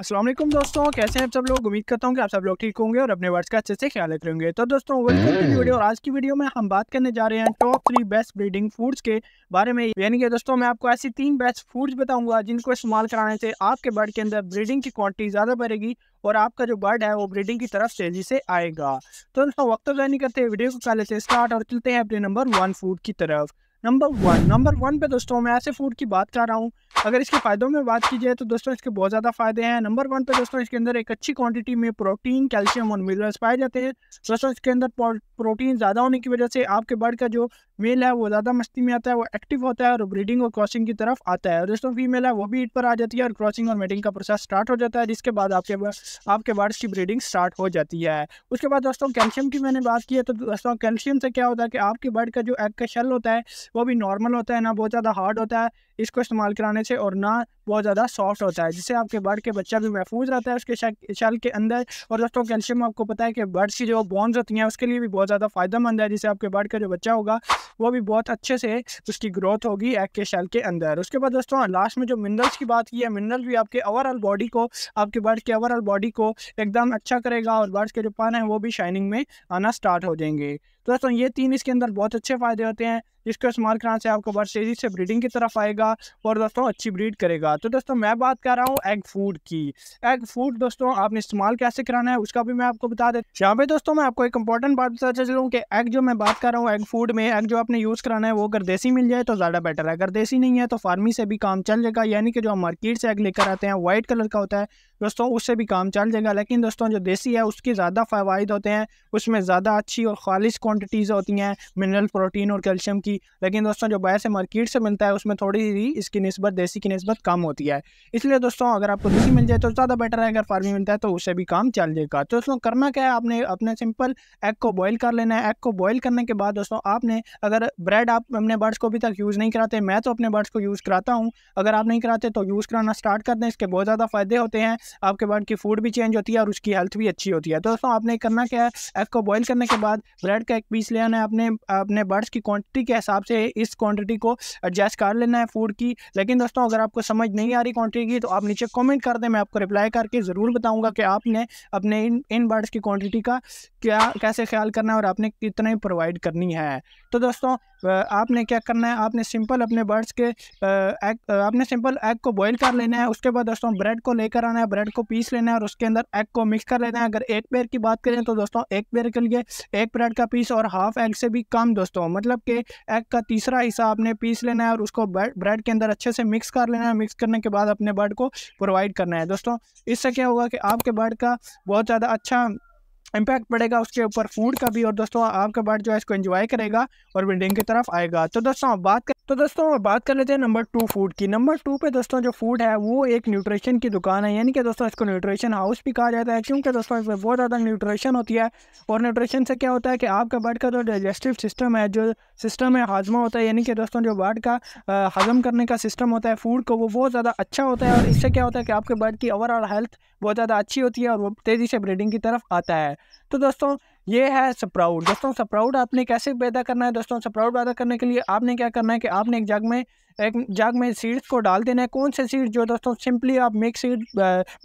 असलम दोस्तों कैसे हैं आप सब लोग उम्मीद करता हूँ कि आप सब लोग ठीक होंगे और अपने वर्ड्स का अच्छे से ख्याल रख लेंगे तो दोस्तों वेलकम टू वीडियो और आज की वीडियो में हम बात करने जा रहे हैं top three best breeding foods के बारे में यानी कि दोस्तों मैं आपको ऐसी तीन बेस्ट फूड्स बताऊंगा जिनको इस्तेमाल कराने से आपके बर्ड के अंदर ब्रीडिंग की क्वान्टिटी ज़्यादा बढ़ेगी और आपका जो बर्ड है वो ब्रीडिंग की तरफ तेजी से आएगा तो दोस्तों वक्त तो नहीं करते वीडियो को पहले से स्टार्ट और चलते हैं अपने नंबर वन फूड की तरफ नंबर वन नंबर वन पे दोस्तों मैं ऐसे फूड की बात कर रहा हूँ अगर इसके फ़ायदों में बात की जाए तो दोस्तों इसके बहुत ज़्यादा फ़ायदे हैं नंबर वन पे दोस्तों इसके अंदर एक अच्छी क्वांटिटी में प्रोटीन कैल्शियम और मिनरल्स पाए जाते हैं दोस्तों इसके अंदर प्रोटीन ज़्यादा होने की वजह से आपके बर्ड का जो मेल है वो ज़्यादा मस्ती में आता है वो एक्टिव होता है और ब्रीडिंग और क्रॉसिंग की तरफ आता है और दोस्तों फीमेल है वो भी ईट पर आ जाती है और क्रॉसिंग और मेटिंग का प्रोसेस स्टार्ट हो जाता है जिसके बाद आपके आपके बर्ड्स की ब्रीडिंग स्टार्ट हो जाती है उसके बाद दोस्तों कैल्शियम की मैंने बात की है तो दोस्तों कैल्शियम से क्या होता है कि आपके बर्ड का जो एग का शल होता है वो भी नॉर्मल होता है ना बहुत ज़्यादा हार्ड होता है इसको इस्तेमाल कराने से और ना बहुत ज़्यादा सॉफ्ट होता है जिससे आपके बर्ड के बच्चा भी महफूज रहता है उसके शल के अंदर और दोस्तों कैल्शियम आपको पता है कि बर्ड्स की जो बॉन्स होती हैं उसके लिए भी बहुत ज़्यादा फ़ायदेमंद है जिससे आपके बर्ड का जो बच्चा होगा वो भी बहुत अच्छे से उसकी ग्रोथ होगी एग के शल के अंदर उसके बाद दोस्तों लास्ट में जो मिनरल्स की बात की है मिनरल भी आपके ओवरऑल बॉडी को आपके बर्ड के ओवरऑल बॉडी को एकदम अच्छा करेगा और बर्ड्स के जो पान हैं वो भी शाइनिंग में आना स्टार्ट हो जाएंगे तो दोस्तों ये तीन इसके अंदर बहुत अच्छे फ़ायदे होते हैं जिसको इस्तेमाल करने से आपको बर्ड तेज़ी से ब्रीडिंग की तरफ आएगा और दोस्तों अच्छी ब्रीड करेगा तो दोस्तों मैं बात कर रहा हूँ एग फूड की एग फूड दोस्तों आपने इस्तेमाल कैसे कराना है उसका भी मैं आपको बता दे यहाँ पे दोस्तों मैं आपको एक इंपॉर्टेंट बात बताता चलूँ कि एग जो मैं बात कर रहा हूँ एग फूड में एग जो आपने यूज़ कराना है वो अगर देसी मिल जाए तो ज़्यादा बेटर है अगर देसी नहीं है तो फार्मी से भी काम चल जाएगा यानी कि जो हम मार्केट से एग लेकर आते हैं वाइट कलर का होता है दोस्तों उससे भी काम चल जाएगा लेकिन दोस्तों जो देसी है उसके ज़्यादा फ़ायद होते हैं उसमें ज़्यादा अच्छी और खालिश क्वान्टिटीज़ होती हैं मिनरल प्रोटीन और कैल्शियम की लेकिन दोस्तों जो बाहर से मार्केट से मिलता है उसमें थोड़ी सी इसकी नस्बत देसी की नस्बत कम होती है इसलिए दोस्तों अगर आपको देसी मिल जाए तो ज़्यादा बेटर है अगर फार्मी मिलता है तो उससे भी काम चल जाएगा तो दोस्तों करना क्या है आपने अपने सिंपल एग को बॉयल कर लेना है एग को बॉयल करने के बाद दोस्तों आपने अगर ब्रेड आप अपने बर्ड्स को अभी तक यूज़ नहीं कराते मैं तो अपने बर्ड्स को यूज़ कराता हूँ अगर आप नहीं कराते तो यूज़ कराना स्टार्ट कर दें इसके बहुत ज़्यादा फ़ायदे होते हैं आपके बर्ड की फूड भी चेंज होती है और उसकी हेल्थ भी अच्छी होती है तो दोस्तों आपने करना क्या है एग को बॉयल करने के बाद ब्रेड का एक पीस ले आना है अपने अपने बर्ड्स की क्वांटिटी के हिसाब से इस क्वांटिटी को एडजस्ट कर लेना है फूड की लेकिन दोस्तों अगर आपको समझ नहीं आ रही क्वांटिटी की तो आप नीचे कॉमेंट कर दें मैं आपको रिप्लाई करके ज़रूर बताऊँगा कि आपने अपने इन इन बर्ड्स की क्वान्टिटी का क्या कैसे ख्याल करना है और आपने कितने प्रोवाइड करनी है तो दोस्तों आपने क्या करना है आपने सिंपल अपने बर्ड्स के एग आपने सिंपल एग को बॉईल कर लेना है उसके बाद दोस्तों ब्रेड को लेकर आना है ब्रेड को पीस लेना है और उसके अंदर एग को मिक्स कर लेना है अगर एक पेयर की बात करें तो दोस्तों एक पेयर के लिए एक ब्रेड का पीस और हाफ एग से भी कम दोस्तों मतलब कि एग का तीसरा हिस्सा आपने पीस लेना है और उसको ब्रेड के अंदर अच्छे से मिक्स कर लेना है मिक्स करने के बाद अपने बर्ड को प्रोवाइड करना है दोस्तों इससे क्या होगा कि आपके बर्ड का बहुत ज़्यादा अच्छा इम्पैक्ट पड़ेगा उसके ऊपर फूड का भी और दोस्तों आपका बर्ड जो है इसको एंजॉय करेगा और बिल्डिंग की तरफ आएगा तो दोस्तों आप बात कर तो दोस्तों बात कर लेते हैं नंबर टू फूड की नंबर टू पे दोस्तों जो फूड है वो एक न्यूट्रिशन की दुकान है यानी कि दोस्तों इसको न्यूट्रिशन हाउस भी कहा जाता है क्योंकि दोस्तों इसमें बहुत ज़्यादा न्यूट्रिशन होती है और न्यूट्रिशन से क्या होता है कि आपका बर्ड का जो डाइजेस्टिव सिस्टम है जो सिस्टम है हाजमा होता है यानी कि दोस्तों जो बर्ड का हजम करने का सिस्टम होता है फूड को वो बहुत ज़्यादा अच्छा होता है और इससे क्या होता है कि आपके बर्ड की ओवरऑल हेल्थ बहुत ज़्यादा अच्छी होती है और वो तेज़ी से ब्रीडिंग की तरफ आता है तो दोस्तों ये है सप्राउड दोस्तों सप्राउड आपने कैसे पैदा करना है दोस्तों सप्राउड पैदा करने के लिए आपने क्या करना है कि आपने एक जग में एक जग में सीड्स को डाल देना है कौन से सीड्स जो दोस्तों सिंपली आप मिक्स सीड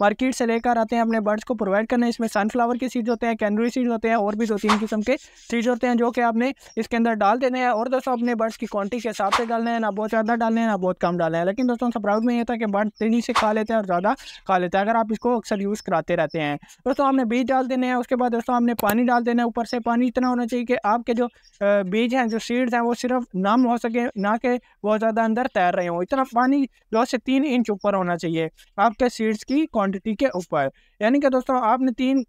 मार्केट से लेकर आते हैं अपने बर्ड्स को प्रोवाइड करना है इसमें सनफ्लावर के सीड्स होते हैं कैनरी सीड्स होते हैं और भी दो तीन किस्म के सीड्स होते हैं जो कि आपने इसके अंदर डाल देने हैं और दोस्तों अपने बर्ड्स की क्वान्टी के हिसाब से डालना है ना बहुत ज़्यादा डालना है ना बहुत कम डालना है लेकिन दोस्तों सप्राउड में यह था कि बर्ड तेज़ी से खा लेते हैं और ज़्यादा खा लेते हैं अगर आप इसको अक्सर यूज़ कराते रहते हैं दोस्तों आपने बीज डाल देने हैं उसके बाद दोस्तों आपने पानी डाल देना है ऊपर से पानी इतना होना चाहिए कि आपके जो बीज हैं जो सीड्स हैं वो सिर्फ नम हो सके ना कि बहुत ज़्यादा अंदर अंदर तैर रहे हो इतना पानी दो से तीन इंच ऊपर होना चाहिए आपके सीड्स की क्वांटिटी के ऊपर यानी कि दोस्तों आपने तीन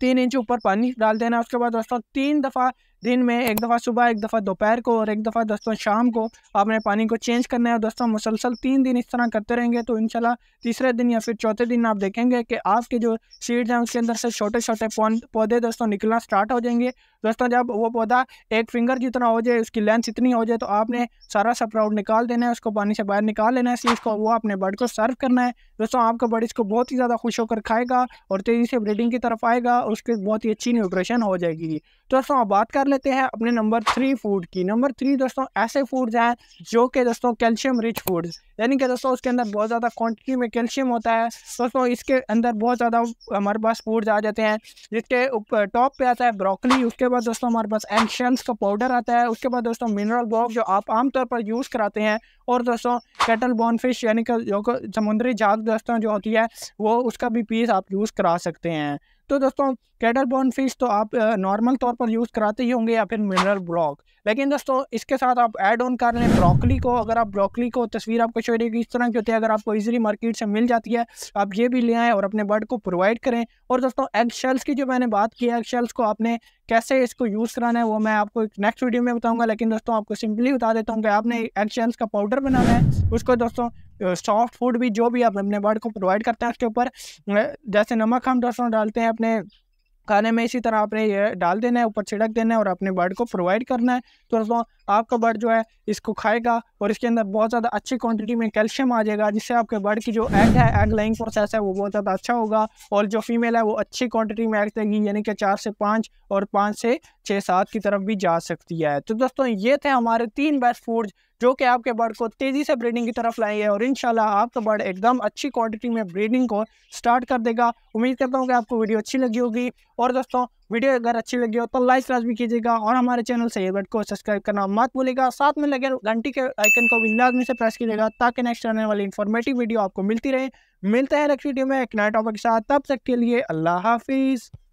तीन इंच ऊपर पानी डाल देना उसके बाद दोस्तों तीन दफ़ा दिन में एक दफ़ा सुबह एक दफ़ा दोपहर को और एक दफ़ा दोस्तों शाम को आपने पानी को चेंज करना है दोस्तों मुसलसल तीन दिन इस तरह करते रहेंगे तो इंशाल्लाह तीसरे दिन या फिर चौथे दिन आप देखेंगे कि आपके जो सीड्स हैं उसके अंदर से छोटे छोटे पौधे दोस्तों निकलना स्टार्ट हो जाएंगे दोस्तों जब वो पौधा एक फिंगर जितना हो जाए उसकी लेंथ इतनी हो जाए तो आपने सारा सप्राउड निकाल देना है उसको पानी से बाहर निकाल लेना है सीड्स को वो अपने बर्ड को सर्व करना है दोस्तों आपका बर्ड इसको बहुत ही ज़्यादा खुश होकर खाएगा और तेज़ी से ब्रीडिंग की तरफ आएगा और उसकी बहुत ही अच्छी न्यूट्रिशन हो जाएगी दोस्तों अब बात कर लेते हैं अपने नंबर थ्री फूड की नंबर थ्री दोस्तों ऐसे फूड्स हैं जो कि दोस्तों कैल्शियम रिच फूड्स यानी कि दोस्तों उसके अंदर बहुत ज़्यादा क्वांटिटी में कैल्शियम होता है दोस्तों इसके अंदर बहुत ज़्यादा हमारे पास फूड्स आ जाते हैं जिसके ऊपर टॉप पे आता है ब्रोकली उसके बाद दोस्तों हमारे पास एंशंस का पाउडर आता है उसके बाद दोस्तों मिनरल बॉक जो आप आमतौर पर यूज़ कराते हैं और दोस्तों कैटल बॉन फिश यानी कि जो समुद्री जाग दोस्तों जो होती है वो उसका भी पीस आप यूज़ करा सकते हैं तो दोस्तों कैटर बॉर्न फिश तो आप नॉर्मल तौर पर यूज़ कराते ही होंगे या फिर मिनरल ब्लॉक लेकिन दोस्तों इसके साथ आप ऐड ऑन कर लें ब्रोकली को अगर आप ब्रोकली को तस्वीर आपको शो रही इस तरह की होती है अगर आपको इजीली मार्केट से मिल जाती है आप ये भी ले आएँ और अपने बर्ड को प्रोवाइड करें और दोस्तों एग शेल्स की जो मैंने बात की है एग शेल्स को आपने कैसे इसको यूज़ कराना है वो मैं आपको नेक्स्ट वीडियो में बताऊँगा लेकिन दोस्तों आपको सिंपली बता देता हूँ कि आपने एग शेल्स का पाउडर बनाना है उसको दोस्तों सॉफ्ट फूड भी जो भी आप अपने बर्ड को प्रोवाइड करते हैं उसके ऊपर जैसे नमक हम दोस्तों डालते हैं अपने खाने में इसी तरह आपने ये डाल देना है ऊपर छिड़क देना है और अपने बर्ड को प्रोवाइड करना है तो दोस्तों आपका बर्ड जो है इसको खाएगा और इसके अंदर बहुत ज़्यादा अच्छी क्वांटिटी में कैल्शियम आ जाएगा जिससे आपके बर्ड की जो एग है एग लाइंग प्रोसेस है वो बहुत ज़्यादा अच्छा होगा और जो फीमेल है वो अच्छी क्वान्टिटी में एग देगी यानी कि चार से पाँच और पाँच से छः सात की तरफ भी जा सकती है तो दोस्तों ये थे हमारे तीन बेस्ट फूड्स जो कि आपके बर्ड को तेज़ी से ब्रीडिंग की तरफ लाएंगे और शाला आपका बर्ड एकदम अच्छी क्वांटिटी में ब्रीडिंग को स्टार्ट कर देगा उम्मीद करता हूँ कि आपको वीडियो अच्छी लगी होगी और दोस्तों वीडियो अगर अच्छी लगी हो तो लाइक भी कीजिएगा और हमारे चैनल से बर्ड को सब्सक्राइब करना मत भूलेगा साथ में लगे घंटी के आइकन को भी लाजमी से प्रेस कीजिएगा ताकि नेक्स्ट आने वाली इन्फॉर्मेटिव वीडियो आपको मिलती रहे मिलते हैं नेक्स्ट वीडियो में एक नए टॉपिक के साथ तब तक के लिए अल्लाह हाफिज़